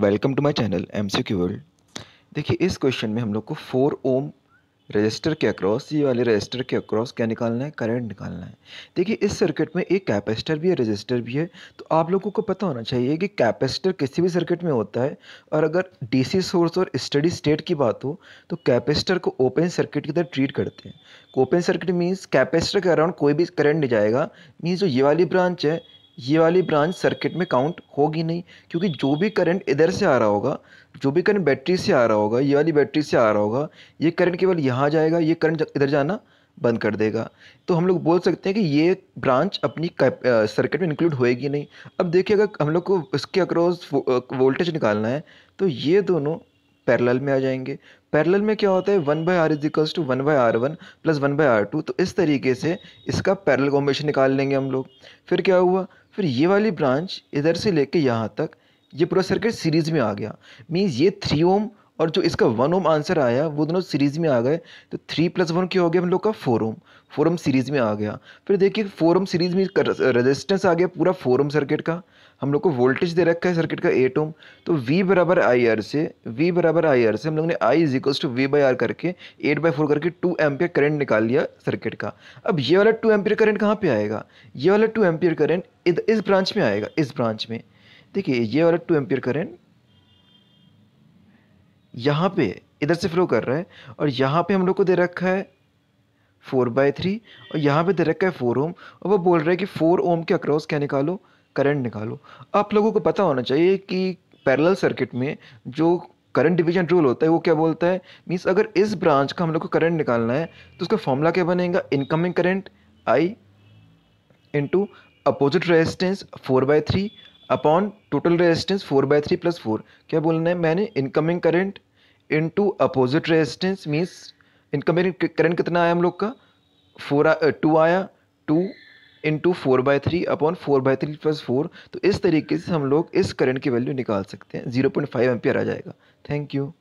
welcome to my channel M C Q world देखिए इस question में हम लोग को फोर ओम रजिस्टर के अक्रॉस ये वाले रजिस्टर के अक्रॉस क्या निकालना है करंट निकालना है देखिए इस सर्किट में एक कैपेसिटर भी है रजिस्टर भी है तो आप लोगों को पता होना चाहिए कि कैपेसिटर किसी भी सर्किट में होता है और अगर डीसी सोर्स और स्टडी स्टेट की बात हो तो कैपेसिटर को ओपन सर्किट की तरह ट्रीट करते हैं ओपन सर्किट मीन्स कैपेसिटर के अराउंड कोई भी करंट नहीं जाएगा मीन्स जो ये वाली ब्रांच है ये वाली ब्रांच सर्किट में काउंट होगी नहीं क्योंकि जो भी करंट इधर से आ रहा होगा जो भी करंट बैटरी से आ रहा होगा ये वाली बैटरी से आ रहा होगा ये करंट केवल यहाँ जाएगा ये करंट इधर जाना बंद कर देगा तो हम लोग बोल सकते हैं कि ये ब्रांच अपनी सर्किट में इंक्लूड होएगी नहीं अब देखिए अगर हम लोग को इसके अक्रॉस वोल्टेज निकालना है तो ये दोनों पैरेलल में आ जाएंगे पैरेलल में क्या होता है one by R is equals to one by R one plus one by R two तो इस तरीके से इसका पैरेलल कॉम्बिनेशन निकाल लेंगे हम लोग फिर क्या हुआ फिर ये वाली ब्रांच इधर से लेके यहाँ तक ये पूरा सर्किट सीरीज़ में आ गया मीन्स ये थ्री ओम और जो इसका वन ओम आंसर आया वो दोनों सीरीज़ में आ गए तो थ्री प्लस वन क्या हो गया हम लोग का four ohm four ohm series में आ गया फिर देखिए फोर ओम सीरीज़ में रेजिस्टेंस आ गया पूरा फोर ओम सर्किट का हम लोग को वोल्टेज दे रखा है सर्किट का एट ओम तो वी बराबर आई आर से वी बराबर आई आर से हम लोग ने I is equals to V by R करके एट बाई फोर करके टू एम्पियर करंट निकाल लिया सर्किट का अब ये वाला टू एम्पियर करंट कहाँ पे आएगा ये वाला टू एम्पियर करंट इस ब्रांच में आएगा इस ब्रांच में देखिए ये वाला टू एम्पियर करंट यहाँ पे इधर से फ्लो कर रहा है और यहाँ पे हम लोग को दे रखा है फोर बाय थ्री और यहाँ पे दे रखा है फोर ओम और वो बोल रहा है कि फोर ओम के अक्रॉस क्या निकालो करंट निकालो आप लोगों को पता होना चाहिए कि पैरेलल सर्किट में जो करंट डिवीजन रूल होता है वो क्या बोलता है मीन्स अगर इस ब्रांच का हम लोग को करंट निकालना है तो उसका फॉर्मूला क्या बनेगा incoming current I into opposite resistance four by three upon total resistance four by three plus four क्या बोलना है मैंने incoming current into opposite resistance means incoming current कितना आया हम लोग का फोर टू आया two into four by three upon four by three plus four तो इस तरीके से हम लोग इस करंट की वैल्यू निकाल सकते हैं जीरो पॉइंट फाइव एम्पियर आ जाएगा थैंक यू